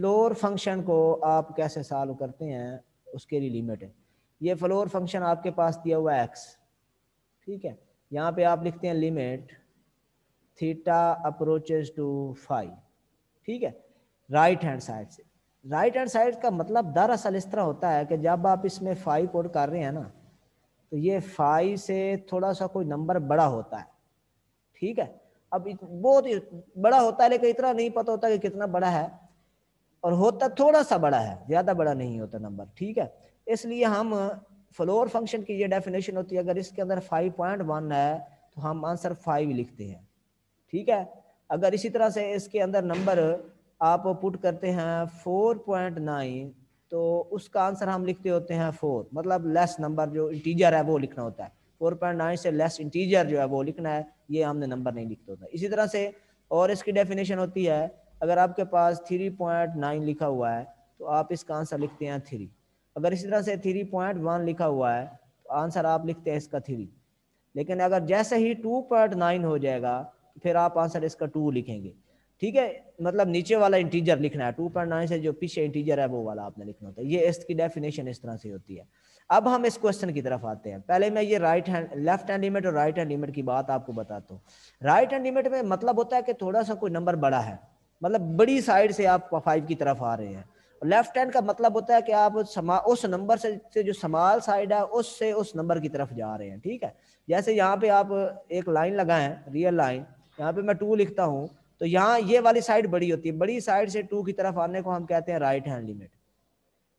floor function को आप कैसे सॉल्व करते हैं उसके लिए लिमिट है ये फ्लोर फंक्शन आपके पास दिया हुआ एक्स ठीक है यहाँ पे आप लिखते हैं limit theta approaches to five ठीक है राइट हैंड साइड से राइट हैंड साइड का मतलब दरअसल इस तरह होता है कि जब आप इसमें फाइव कोड कर रहे हैं ना तो ये फाइव से थोड़ा सा कोई नंबर बड़ा होता है ठीक है अब बहुत बड़ा होता है लेकिन इतना नहीं पता होता कि कितना बड़ा है और होता थोड़ा सा बड़ा है ज़्यादा बड़ा नहीं होता नंबर ठीक है इसलिए हम फ्लोर फंक्शन की ये डेफिनेशन होती है अगर इसके अंदर फाइव पॉइंट वन है तो हम आंसर फाइव लिखते हैं ठीक है अगर इसी तरह से इसके अंदर नंबर आप पुट करते हैं फोर पॉइंट नाइन तो उसका आंसर हम लिखते होते हैं फोर मतलब लेस नंबर जो इंटीजर है वो लिखना होता है फोर पॉइंट नाइन से लेस इंटीजर जो है वो लिखना है ये हमने नंबर नहीं लिखते होता इसी तरह से और इसकी डेफिनेशन होती है अगर आपके पास थ्री पॉइंट नाइन लिखा हुआ है तो आप इसका आंसर लिखते हैं थ्री अगर इसी तरह से थ्री पॉइंट वन लिखा हुआ है तो आंसर आप लिखते हैं इसका थ्री लेकिन अगर जैसे ही टू पॉइंट नाइन हो जाएगा तो फिर आप आंसर इसका टू लिखेंगे ठीक है मतलब नीचे वाला इंटीजर लिखना है टू पॉइंट नाइन से जो पीछे इंटीजर है वो वाला आपने लिखना होता है ये इसकी डेफिनेशन इस तरह से होती है अब हम इस क्वेश्चन की तरफ आते हैं पहले मैं ये right hand left hand limit और राइट हैंड लिमिट की बात आपको बताता हूँ राइट हैंड लिमिट में मतलब होता है कि थोड़ा सा कोई नंबर बड़ा है मतलब बड़ी साइड से आप फाइव की तरफ आ रहे हैं लेफ्ट हैंड का मतलब होता है कि आप समा उस नंबर से, से जो समाल साइड है उससे उस नंबर की तरफ जा रहे हैं ठीक है जैसे यहाँ पे आप एक लाइन लगाएं रियल लाइन यहाँ पे मैं टू लिखता हूँ तो यहाँ ये वाली साइड बड़ी होती है बड़ी साइड से टू की तरफ आने को हम कहते हैं राइट हैंड लिमिट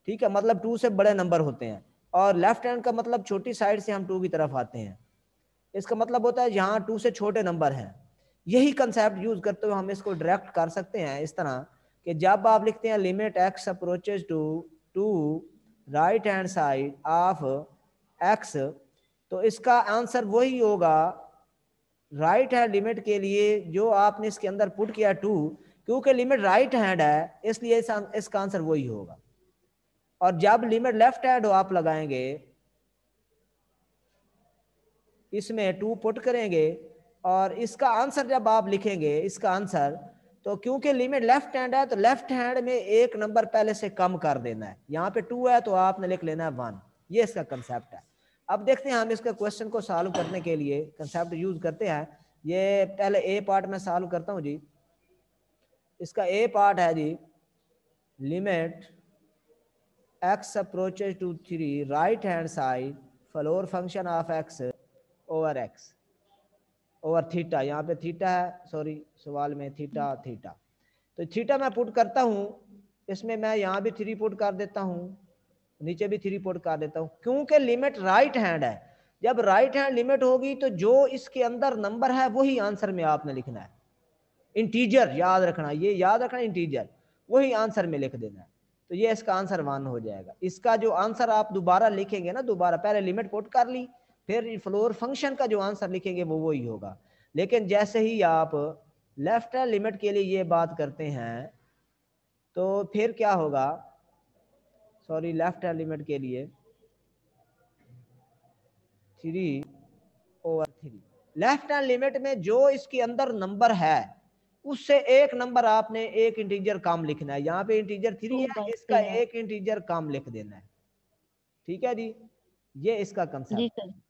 ठीक है मतलब टू से बड़े नंबर होते हैं और लेफ्ट हैंड का मतलब छोटी साइड से हम टू की तरफ आते हैं इसका मतलब होता है यहाँ टू से छोटे नंबर हैं यही कंसेप्ट यूज करते हुए हम इसको डायरेक्ट कर सकते हैं इस तरह कि जब आप लिखते हैं limit x approaches to two right hand side of x तो इसका आंसर वही होगा राइट हैंड लिमिट के लिए जो आपने इसके अंदर पुट किया टू क्योंकि लिमिट राइट हैंड है इसलिए इसका आंसर वही होगा और जब लिमिट लेफ्ट हैंड हो आप लगाएंगे इसमें टू पुट करेंगे और इसका आंसर जब आप लिखेंगे इसका आंसर तो क्योंकि लिमिट लेफ्ट हैंड है तो लेफ्ट हैंड में एक नंबर पहले से कम कर देना है यहाँ पे टू है तो आपने लिख लेना है वन ये इसका कंसेप्ट है अब देखते हैं हम इसका क्वेश्चन को सॉल्व करने के लिए कंसेप्ट यूज करते हैं ये पहले ए पार्ट में सॉल्व करता हूँ जी इसका ए पार्ट है जी limit x approaches to three right hand side floor function of x over x over theta यहाँ पे थीटा है सॉरी सवाल में थीटा थीटा तो थीटा मैं पुट करता हूँ इसमें मैं यहाँ भी थ्री पुट कर देता हूँ नीचे भी थ्री पुट कर देता हूँ क्योंकि लिमिट राइट हैंड है जब राइट हैंड लिमिट होगी तो जो इसके अंदर नंबर है वही आंसर में आपने लिखना है इंटीजर याद रखना ये याद रखना इंटीजर वही आंसर में लिख देना है तो ये इसका आंसर वन हो जाएगा इसका जो आंसर आप दोबारा लिखेंगे ना दोबारा पहले लिमिट पुट कर ली फिर फ्लोर फंक्शन का जो आंसर लिखेंगे वो वही होगा लेकिन जैसे ही आप लेफ्ट हैंड लिमिट के लिए ये बात करते हैं तो फिर क्या होगा सॉरी लेफ्ट हैंड लिमिट के लिए three over three left hand limit में जो इसके अंदर नंबर है उससे एक नंबर आपने एक इंटीजर काम लिखना है यहाँ पे इंटीजर थ्री है इसका एक इंटीजर काम लिख देना है ठीक है जी ये इसका कंसेप्ट